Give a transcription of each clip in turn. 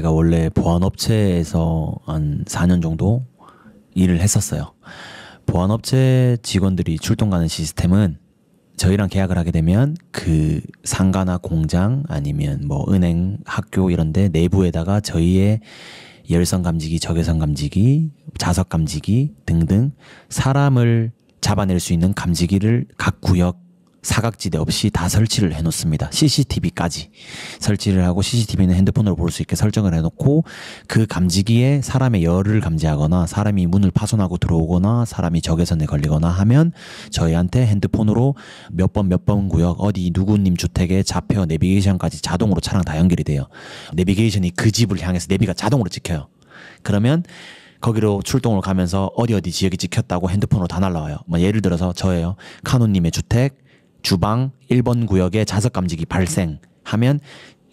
제가 원래 보안업체에서 한 4년 정도 일을 했었어요. 보안업체 직원들이 출동 가는 시스템은 저희랑 계약을 하게 되면 그 상가나 공장 아니면 뭐 은행, 학교 이런데 내부에다가 저희의 열선 감지기, 적외선 감지기, 자석 감지기 등등 사람을 잡아낼 수 있는 감지기를 각 구역 사각지대 없이 다 설치를 해놓습니다. CCTV까지 설치를 하고 CCTV는 핸드폰으로 볼 수 있게 설정을 해놓고 그 감지기에 사람의 열을 감지하거나 사람이 문을 파손하고 들어오거나 사람이 적외선에 걸리거나 하면 저희한테 핸드폰으로 몇 번 몇 번 구역 어디 누구님 주택에 잡혀 내비게이션까지 자동으로 차랑 다 연결이 돼요. 내비게이션이 그 집을 향해서 내비가 자동으로 찍혀요. 그러면 거기로 출동을 가면서 어디 어디 지역이 찍혔다고 핸드폰으로 다 날라와요. 뭐 예를 들어서 저예요. 카노님의 주택 주방 1번 구역에 자석 감지기 발생하면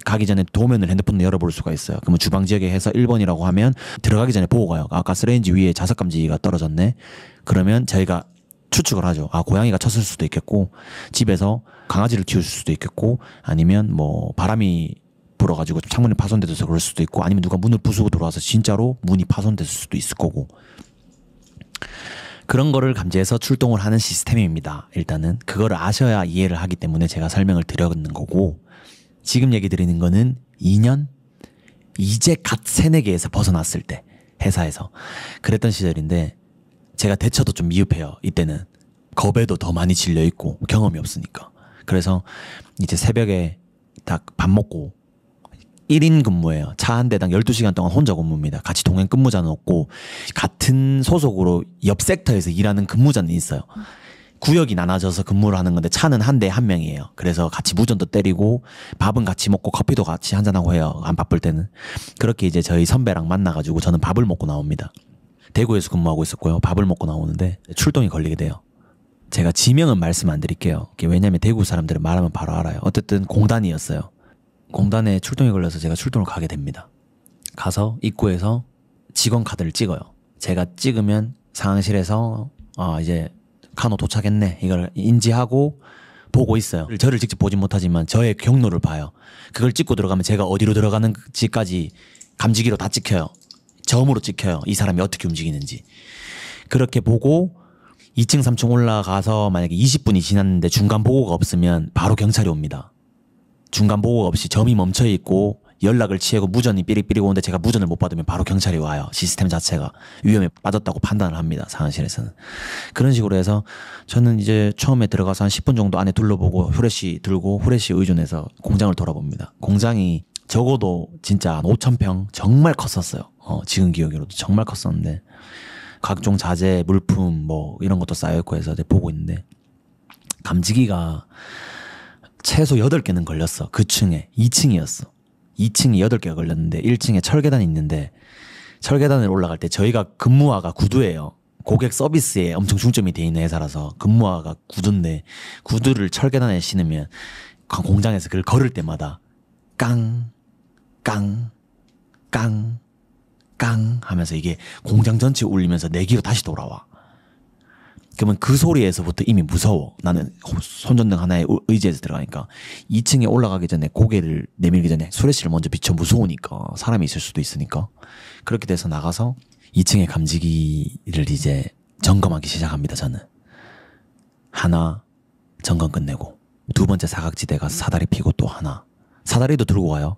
가기 전에 도면을 핸드폰을 열어볼 수가 있어요. 그러면 주방 지역에 해서 1번이라고 하면 들어가기 전에 보고 가요. 아, 까쓰레인지 위에 자석 감지기가 떨어졌네. 그러면 저희가 추측을 하죠. 아, 고양이가 쳤을 수도 있겠고, 집에서 강아지를 키울 수도 있겠고, 아니면 뭐 바람이 불어가지고 창문이 파손돼서 그럴 수도 있고, 아니면 누가 문을 부수고 들어와서 진짜로 문이 파손됐을 수도 있을 거고. 그런 거를 감지해서 출동을 하는 시스템입니다. 일단은 그걸 아셔야 이해를 하기 때문에 제가 설명을 드렸는 거고 지금 얘기 드리는 거는 2년 이제 갓 새내기에서 벗어났을 때 회사에서 그랬던 시절인데 제가 대처도 좀 미흡해요. 이때는 겁에도 더 많이 질려 있고 경험이 없으니까 그래서 이제 새벽에 딱 밥 먹고 1인 근무예요. 차 한 대당 12시간 동안 혼자 근무입니다. 같이 동행 근무자는 없고 같은 소속으로 옆 섹터에서 일하는 근무자는 있어요. 구역이 나눠져서 근무를 하는 건데 차는 한 대 한 명이에요. 그래서 같이 무전도 때리고 밥은 같이 먹고 커피도 같이 한잔하고 해요. 안 바쁠 때는. 그렇게 이제 저희 선배랑 만나가지고 저는 밥을 먹고 나옵니다. 대구에서 근무하고 있었고요. 밥을 먹고 나오는데 출동이 걸리게 돼요. 제가 지명은 말씀 안 드릴게요. 왜냐면 대구 사람들은 말하면 바로 알아요. 어쨌든 공단이었어요. 공단에 출동이 걸려서 제가 출동을 가게 됩니다. 가서 입구에서 직원 카드를 찍어요. 제가 찍으면 상황실에서 아 이제 카노 도착했네 이걸 인지하고 보고 있어요. 저를 직접 보진 못하지만 저의 경로를 봐요. 그걸 찍고 들어가면 제가 어디로 들어가는지까지 감지기로 다 찍혀요. 점으로 찍혀요. 이 사람이 어떻게 움직이는지. 그렇게 보고 2층, 3층 올라가서 만약에 20분이 지났는데 중간 보고가 없으면 바로 경찰이 옵니다. 중간 보고 없이 점이 멈춰 있고 연락을 취하고 무전이 삐리삐리 오는데 제가 무전을 못 받으면 바로 경찰이 와요. 시스템 자체가 위험에 빠졌다고 판단을 합니다. 상황실에서는. 그런 식으로 해서 저는 이제 처음에 들어가서 한 10분 정도 안에 둘러보고 후레쉬 들고 후레쉬 의존해서 공장을 돌아봅니다. 공장이 적어도 진짜 한5천평 정말 컸었어요. 어, 지금 기억으로도 정말 컸었는데 각종 자재, 물품 뭐 이런 것도 쌓여있고 해서 보고 있는데 감지기가 최소 8개는 걸렸어. 그 층에. 2층이었어. 2층이 8개가 걸렸는데 1층에 철계단이 있는데 철계단을 올라갈 때 저희가 근무화가 구두예요. 고객 서비스에 엄청 중점이 돼 있는 회사라서 근무화가 구두인데 구두를 철계단에 신으면 그 공장에서 그걸 걸을 때마다 깡, 깡, 깡, 깡 하면서 이게 공장 전체 울리면서 내기로 다시 돌아와. 그러면 그 소리에서부터 이미 무서워. 나는 손전등 하나에 의지해서 들어가니까 2층에 올라가기 전에 고개를 내밀기 전에 수레시를 먼저 비춰 무서우니까 사람이 있을 수도 있으니까 그렇게 돼서 나가서 2층의 감지기를 이제 점검하기 시작합니다. 저는 하나 점검 끝내고 두 번째 사각지대 가서 사다리 피고 또 하나 사다리도 들고 가요.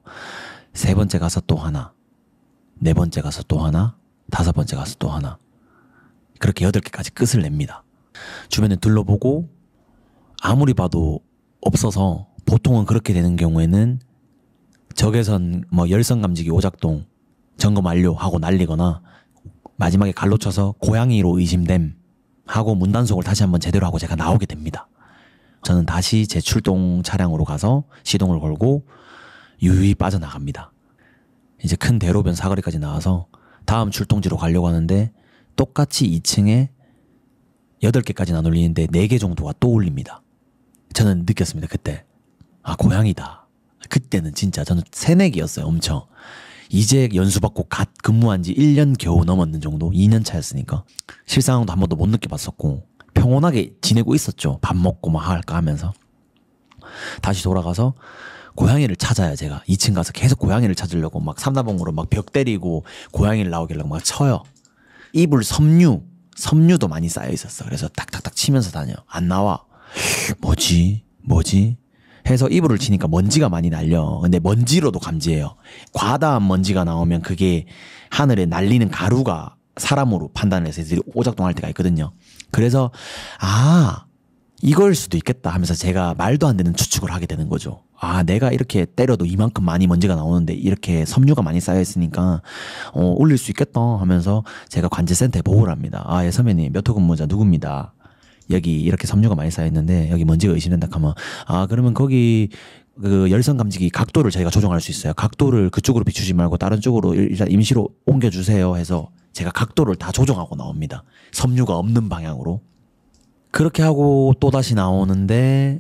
세 번째 가서 또 하나 네 번째 가서 또 하나 다섯 번째 가서 또 하나 그렇게 여덟 개까지 끝을 냅니다. 주변에 둘러보고 아무리 봐도 없어서 보통은 그렇게 되는 경우에는 적외선 뭐 열선 감지기 오작동 점검 완료 하고 날리거나 마지막에 갈로 쳐서 고양이로 의심됨 하고 문단속을 다시 한번 제대로 하고 제가 나오게 됩니다. 저는 다시 제 출동 차량으로 가서 시동을 걸고 유유히 빠져나갑니다. 이제 큰 대로변 사거리까지 나와서 다음 출동지로 가려고 하는데 똑같이 2층에 여덟 개까지나눌리는데네 개 정도가 떠 올립니다. 저는 느꼈습니다. 그때. 아, 고양이다. 그때는 진짜 저는 새내기였어요. 엄청. 이제 연수받고 갓 근무한 지 1년 겨우 넘었는 정도? 2년 차였으니까. 실상황도 한 번도 못 느껴봤었고, 평온하게 지내고 있었죠. 밥 먹고 막 할까 하면서. 다시 돌아가서 고양이를 찾아야 제가 2층 가서 계속 고양이를 찾으려고 막 삼다봉으로 막 벽 때리고 고양이를 나오길래 막 쳐요. 이불 섬유 섬유도 많이 쌓여 있었어. 그래서 탁탁탁 치면서 다녀. 안 나와. 뭐지? 뭐지? 해서 이불을 치니까 먼지가 많이 날려. 근데 먼지로도 감지해요. 과다한 먼지가 나오면 그게 하늘에 날리는 가루가 사람으로 판단을 해서 애들이 오작동할 때가 있거든요. 그래서, 아, 이걸 수도 있겠다 하면서 제가 말도 안 되는 추측을 하게 되는 거죠. 아, 내가 이렇게 때려도 이만큼 많이 먼지가 나오는데 이렇게 섬유가 많이 쌓여있으니까, 어, 올릴 수 있겠다 하면서 제가 관제센터에 보고를 합니다. 아, 예, 선배님, 몇 호 근무자 누굽니다. 여기 이렇게 섬유가 많이 쌓여있는데 여기 먼지가 의심된다 하면, 아, 그러면 거기 그 열선 감지기 각도를 저희가 조정할 수 있어요. 각도를 그쪽으로 비추지 말고 다른 쪽으로 일단 임시로 옮겨주세요 해서 제가 각도를 다 조정하고 나옵니다. 섬유가 없는 방향으로. 그렇게 하고 또다시 나오는데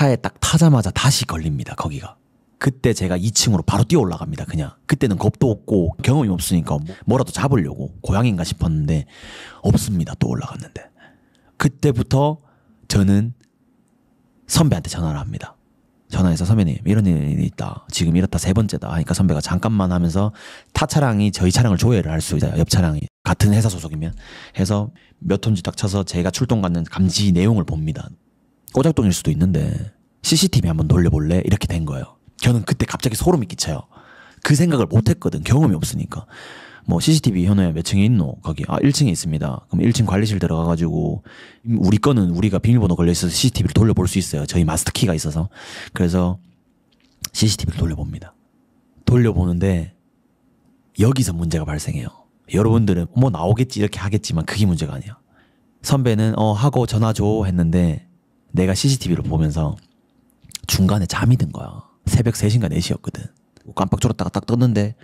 차에 딱 타자마자 다시 걸립니다. 거기가. 그때 제가 2층으로 바로 뛰어 올라갑니다. 그냥 그때는 겁도 없고 경험이 없으니까 뭐, 뭐라도 잡으려고 고양인가 싶었는데 없습니다. 또 올라갔는데 그때부터 저는 선배한테 전화를 합니다. 전화해서 선배님 이런 일이 있다 지금 이렇다 세 번째다 하니까 선배가 잠깐만 하면서 타 차량이 저희 차량을 조회를 할 수 있다 옆 차량이 같은 회사 소속이면 해서 몇 톤지 딱 쳐서 제가 출동 받는 감지 내용을 봅니다 꼬작동일 수도 있는데 CCTV 한번 돌려볼래? 이렇게 된 거예요. 저는 그때 갑자기 소름이 끼쳐요. 그 생각을 못 했거든. 경험이 없으니까. 뭐 CCTV 현우야 몇 층에 있노? 거기 아 1층에 있습니다. 그럼 1층 관리실 들어가 가지고 우리 거는 우리가 비밀번호 걸려 있어서 CCTV를 돌려볼 수 있어요. 저희 마스터키가 있어서. 그래서 CCTV를 돌려봅니다. 돌려보는데 여기서 문제가 발생해요. 여러분들은 뭐 나오겠지 이렇게 하겠지만 그게 문제가 아니야. 선배는 어 하고 전화 줘 했는데 내가 CCTV를 보면서 중간에 잠이 든 거야. 새벽 3시인가 4시였거든. 깜빡 졸았다가 딱 떴는데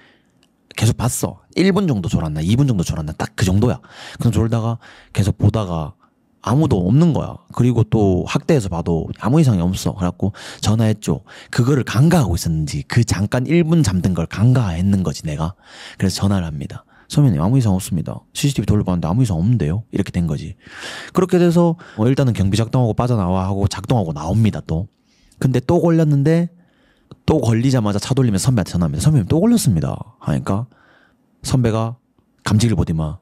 계속 봤어. 1분 정도 졸았나, 2분 정도 졸았나, 딱 그 정도야. 그냥 졸다가 계속 보다가 아무도 없는 거야. 그리고 또 학대에서 봐도 아무 이상이 없어. 그래갖고 전화했죠. 그거를 간과하고 있었는지, 그 잠깐 1분 잠든 걸 간과했는 거지, 내가. 그래서 전화를 합니다. 서면이 네, 아무 이상 없습니다. CCTV 돌려봤는데 아무 이상 없는데요? 이렇게 된 거지. 그렇게 돼서 어, 일단은 경비 작동하고 빠져나와 하고 작동하고 나옵니다 또. 근데 또 걸렸는데 또 걸리자마자 차 돌리면 선배한테 전화합니다. 선배님 또 걸렸습니다. 하니까 선배가 감지를 보디마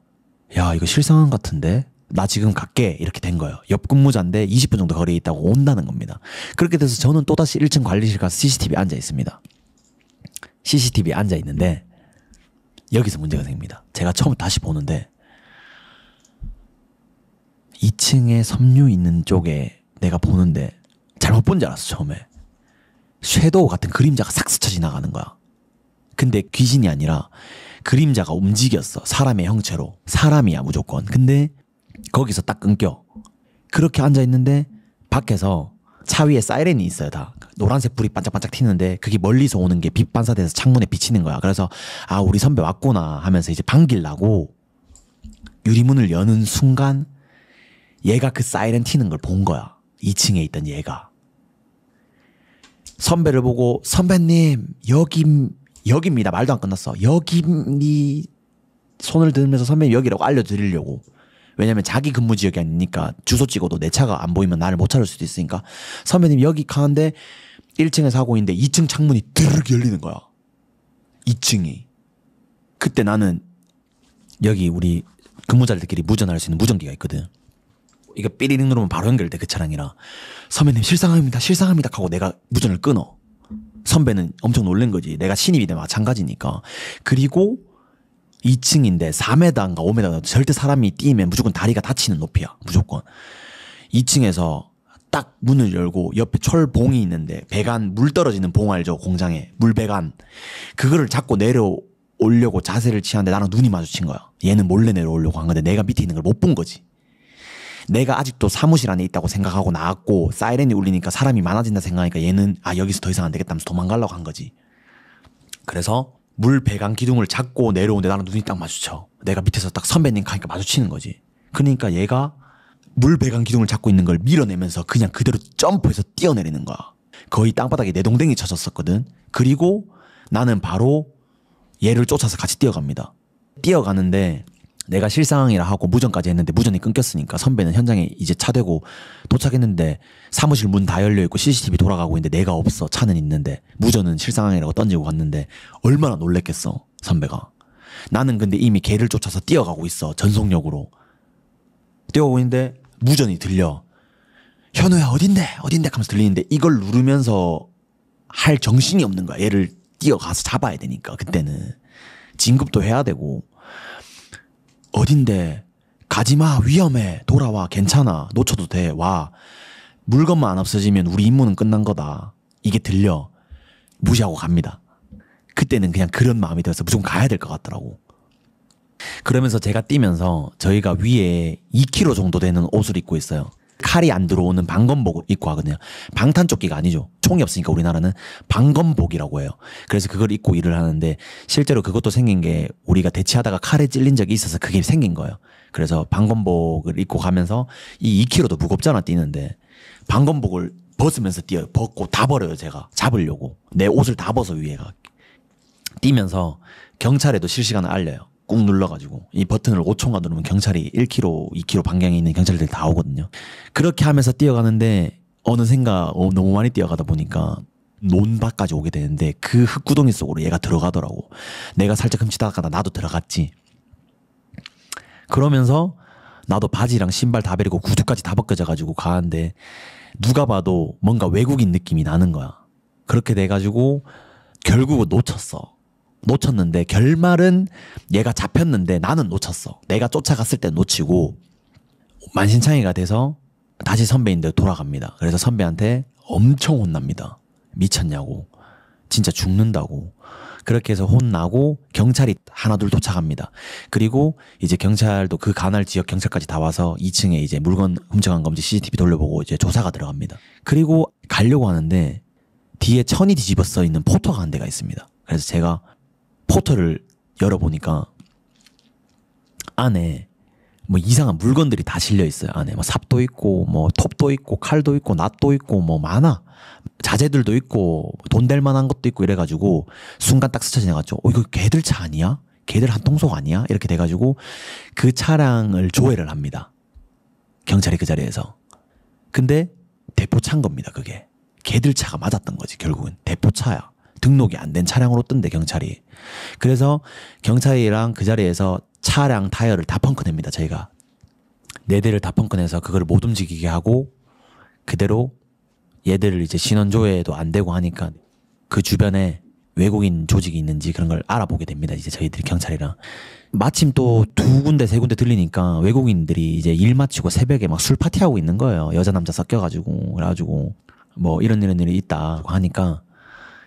야 이거 실상한 같은데 나 지금 갈게 이렇게 된 거예요. 옆 근무자인데 20분 정도 거리에 있다고 온다는 겁니다. 그렇게 돼서 저는 또다시 1층 관리실 가서 CCTV 앉아 있습니다. CCTV 앉아 있는데 여기서 문제가 생깁니다. 제가 처음 다시 보는데 2층에 섬유 있는 쪽에 내가 보는데 잘못 본 줄 알았어 처음에 섀도우 같은 그림자가 싹 스쳐 지나가는 거야. 근데 귀신이 아니라 그림자가 움직였어 사람의 형체로 사람이야 무조건. 근데 거기서 딱 끊겨 그렇게 앉아 있는데 밖에서 차 위에 사이렌이 있어요 다 노란색 불이 반짝반짝 튀는데 그게 멀리서 오는 게 빛 반사돼서 창문에 비치는 거야 그래서 아 우리 선배 왔구나 하면서 이제 반길라고 유리문을 여는 순간 얘가 그 사이렌 튀는 걸 본 거야 2층에 있던 얘가 선배를 보고 선배님 여기 여기입니다 말도 안 끝났어 여기 손을 들면서 선배님 여기라고 알려드리려고 왜냐면 자기 근무 지역이 아니니까 주소 찍어도 내 차가 안 보이면 나를 못 찾을 수도 있으니까 선배님 여기 가는데 1층에서 하고 있는데 2층 창문이 드르륵 열리는 거야. 2층이. 그때 나는 여기 우리 근무자들끼리 무전할 수 있는 무전기가 있거든. 이거 삐리링 누르면 바로 연결돼 그 차량이랑 선배님 실상합니다 실상합니다 하고 내가 무전을 끊어 선배는 엄청 놀란 거지 내가 신입이 돼 마찬가지니까 그리고 2층인데 4m인가 5m가 절대 사람이 뛰면 무조건 다리가 다치는 높이야. 무조건. 2층에서 딱 문을 열고 옆에 철봉이 있는데 배관 물 떨어지는 봉 알죠? 공장에 물 배관 그거를 잡고 내려오려고 자세를 취하는데 나랑 눈이 마주친 거야. 얘는 몰래 내려오려고 한 건데 내가 밑에 있는 걸 못 본 거지. 내가 아직도 사무실 안에 있다고 생각하고 나왔고 사이렌이 울리니까 사람이 많아진다 생각하니까 얘는 아 여기서 더 이상 안 되겠다 면서 도망가려고 한 거지. 그래서 물 배관 기둥을 잡고 내려오는데 나랑 눈이 딱 마주쳐. 내가 밑에서 딱 선배님 가니까 마주치는 거지. 그러니까 얘가 물 배관 기둥을 잡고 있는 걸 밀어내면서 그냥 그대로 점프해서 뛰어내리는 거야. 거의 땅바닥에 내동댕이 쳐졌었거든. 그리고 나는 바로 얘를 쫓아서 같이 뛰어갑니다. 뛰어가는데 내가 실상이라 하고 무전까지 했는데 무전이 끊겼으니까 선배는 현장에 이제 차대고 도착했는데 사무실 문 다 열려 있고 CCTV 돌아가고 있는데 내가 없어 차는 있는데 무전은 실상이라고 던지고 갔는데 얼마나 놀랬겠어 선배가 나는 근데 이미 개를 쫓아서 뛰어가고 있어 전속력으로 뛰어가고 있는데 무전이 들려 현우야 어딘데 어딘데 하면서 들리는데 이걸 누르면서 할 정신이 없는 거야 얘를 뛰어가서 잡아야 되니까 그때는 진급도 해야 되고 어딘데 가지마 위험해 돌아와 괜찮아 놓쳐도 돼 와 물건만 안 없어지면 우리 임무는 끝난 거다 이게 들려 무시하고 갑니다 그때는 그냥 그런 마음이 들어서 무조건 가야 될 것 같더라고 그러면서 제가 뛰면서 저희가 위에 2kg 정도 되는 옷을 입고 있어요 칼이 안 들어오는 방검복을 입고 하거든요. 방탄조끼가 아니죠. 총이 없으니까 우리나라는 방검복이라고 해요. 그래서 그걸 입고 일을 하는데 실제로 그것도 생긴 게 우리가 대치하다가 칼에 찔린 적이 있어서 그게 생긴 거예요. 그래서 방검복을 입고 가면서 이 2kg도 무겁잖아 뛰는데 방검복을 벗으면서 뛰어요. 벗고 다 버려요 제가 잡으려고 내 옷을 다 벗어 위에가 뛰면서 경찰에도 실시간을 알려요. 꾹 눌러가지고 이 버튼을 5초간 누르면 경찰이 1km, 2km 반경에 있는 경찰들 다 오거든요. 그렇게 하면서 뛰어가는데 어느샌가 어, 너무 많이 뛰어가다 보니까 논밭까지 오게 되는데 그 흙구덩이 속으로 얘가 들어가더라고. 내가 살짝 흠칫하다가 나도 들어갔지. 그러면서 나도 바지랑 신발 다 베리고 구두까지 다 벗겨져가지고 가는데 누가 봐도 뭔가 외국인 느낌이 나는 거야. 그렇게 돼가지고 결국은 놓쳤어. 놓쳤는데 결말은 얘가 잡혔는데 나는 놓쳤어. 내가 쫓아갔을 때 놓치고 만신창이가 돼서 다시 선배인데 돌아갑니다. 그래서 선배한테 엄청 혼납니다. 미쳤냐고. 진짜 죽는다고. 그렇게 해서 혼나고 경찰이 하나둘 도착합니다. 그리고 이제 경찰도 그 간할 지역 경찰까지 다 와서 2층에 이제 물건 훔쳐간 건지 CCTV 돌려보고 이제 조사가 들어갑니다. 그리고 가려고 하는데 뒤에 천이 뒤집어 써 있는 포터가 한 대가 있습니다. 그래서 제가 포털을 열어보니까 안에 뭐 이상한 물건들이 다 실려 있어요. 안에 뭐 삽도 있고 뭐 톱도 있고 칼도 있고 낫도 있고 뭐 많아. 자재들도 있고 뭐 돈될 만한 것도 있고 이래 가지고 순간 딱 스쳐 지나갔죠. 어 이거 개들 차 아니야? 개들 한 통속 아니야? 이렇게 돼 가지고 그 차량을 조회를 합니다. 경찰이 그 자리에서. 근데 대포 찬 겁니다, 그게. 개들 차가 맞았던 거지, 결국은. 대포 차야. 등록이 안 된 차량으로 뜬대 경찰이. 그래서 경찰이랑 그 자리에서 차량 타이어를 다 펑크냅니다. 저희가 네 대를 다 펑크내서 그걸 못 움직이게 하고 그대로 얘들을 이제 신원 조회도 안 되고 하니까 그 주변에 외국인 조직이 있는지 그런 걸 알아보게 됩니다. 이제 저희들이 경찰이랑. 마침 또 두 군데 세 군데 들리니까 외국인들이 이제 일 마치고 새벽에 막 술 파티하고 있는 거예요. 여자 남자 섞여가지고 그래가지고 뭐 이런 이런 일이 있다 고 하니까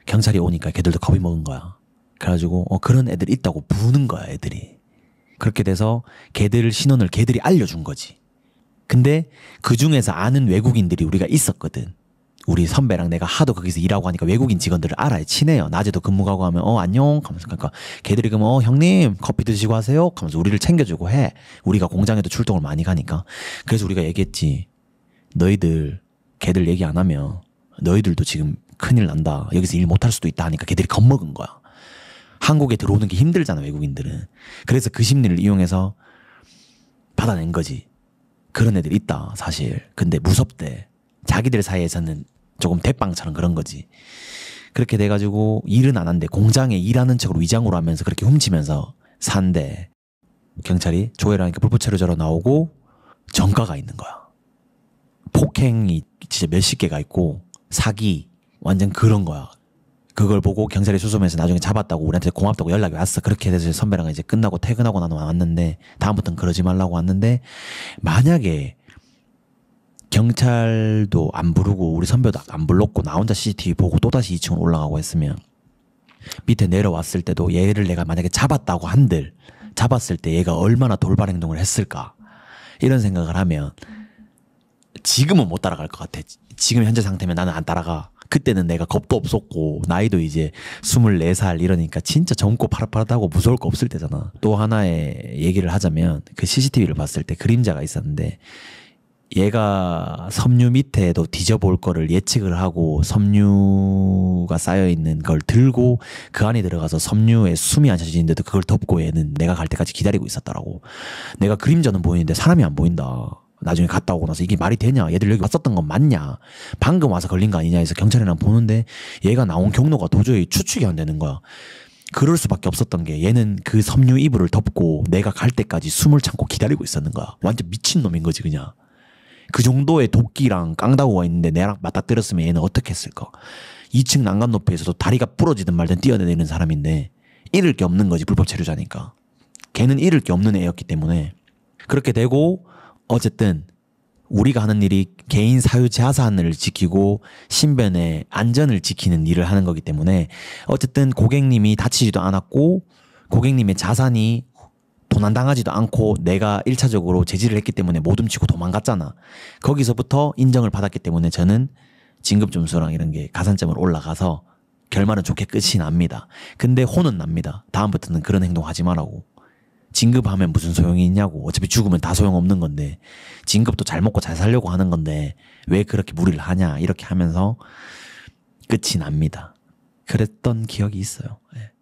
경찰이 오니까 걔들도 겁이 먹은 거야. 그래가지고 어, 그런 애들 있다고 부는 거야 애들이. 그렇게 돼서 걔들 신원을 걔들이 알려준 거지. 근데 그 중에서 아는 외국인들이 우리가 있었거든. 우리 선배랑 내가 하도 거기서 일하고 하니까 외국인 직원들을 알아요. 친해요. 낮에도 근무 가고 하면 어 안녕 하면서 그러니까 걔들이 그러어 형님 커피 드시고 하세요 하면서 우리를 챙겨주고 해. 우리가 공장에도 출동을 많이 가니까. 그래서 우리가 얘기했지. 너희들 걔들 얘기 안 하면 너희들도 지금 큰일 난다. 여기서 일 못할 수도 있다 하니까 걔들이 겁먹은 거야. 한국에 들어오는 게 힘들잖아, 외국인들은. 그래서 그 심리를 이용해서 받아낸 거지. 그런 애들 있다, 사실. 근데 무섭대. 자기들 사이에서는 조금 대빵처럼 그런 거지. 그렇게 돼가지고 일은 안 한대. 공장에 일하는 척으로 위장으로 하면서 그렇게 훔치면서 산대. 경찰이 조회하니까 불법체류 저러 나오고 전과가 있는 거야. 폭행이 진짜 몇십 개가 있고 사기, 완전 그런 거야. 그걸 보고 경찰이 수소면서 나중에 잡았다고 우리한테 고맙다고 연락이 왔어. 그렇게 해서 선배랑 이제 끝나고 퇴근하고 나는 왔는데 다음부터는 그러지 말라고 왔는데 만약에 경찰도 안 부르고 우리 선배도 안 불렀고 나 혼자 CCTV 보고 또다시 2층으로 올라가고 했으면 밑에 내려왔을 때도 얘를 내가 만약에 잡았다고 한들 잡았을 때 얘가 얼마나 돌발 행동을 했을까 이런 생각을 하면 지금은 못 따라갈 것 같아. 지금 현재 상태면 나는 안 따라가. 그때는 내가 겁도 없었고 나이도 이제 24살 이러니까 진짜 젊고 파릇파릇하고 무서울 거 없을 때잖아. 또 하나의 얘기를 하자면 그 CCTV를 봤을 때 그림자가 있었는데 얘가 섬유 밑에도 뒤져볼 거를 예측을 하고 섬유가 쌓여 있는 걸 들고 그 안에 들어가서 섬유에 숨이 안 차지는데도 그걸 덮고 얘는 내가 갈 때까지 기다리고 있었더라고 내가 그림자는 보이는데 사람이 안 보인다. 나중에 갔다 오고 나서 이게 말이 되냐? 얘들 여기 왔었던 건 맞냐? 방금 와서 걸린 거 아니냐 해서 경찰이랑 보는데 얘가 나온 경로가 도저히 추측이 안 되는 거야. 그럴 수밖에 없었던 게 얘는 그 섬유 이불을 덮고 내가 갈 때까지 숨을 참고 기다리고 있었는 거야. 완전 미친놈인 거지 그냥. 그 정도의 도끼랑 깡다구가 있는데 내랑 맞닥뜨렸으면 얘는 어떻게 했을까? 2층 난간 높이에서도 다리가 부러지든 말든 뛰어내리는 사람인데 잃을 게 없는 거지 불법 체류자니까. 걔는 잃을 게 없는 애였기 때문에 그렇게 되고 어쨌든 우리가 하는 일이 개인 사유재 하산을 지키고 신변의 안전을 지키는 일을 하는 거기 때문에 어쨌든 고객님이 다치지도 않았고 고객님의 자산이 도난당하지도 않고 내가 1차적으로 제지를 했기 때문에 못 훔치고 도망갔잖아. 거기서부터 인정을 받았기 때문에 저는 진급 점수랑 이런 게 가산점으로 올라가서 결말은 좋게 끝이 납니다. 근데 혼은 납니다. 다음부터는 그런 행동 하지 말라고. 진급하면 무슨 소용이 있냐고 어차피 죽으면 다 소용없는 건데 진급도 잘 먹고 잘 살려고 하는 건데 왜 그렇게 무리를 하냐 이렇게 하면서 끝이 납니다. 그랬던 기억이 있어요. 예.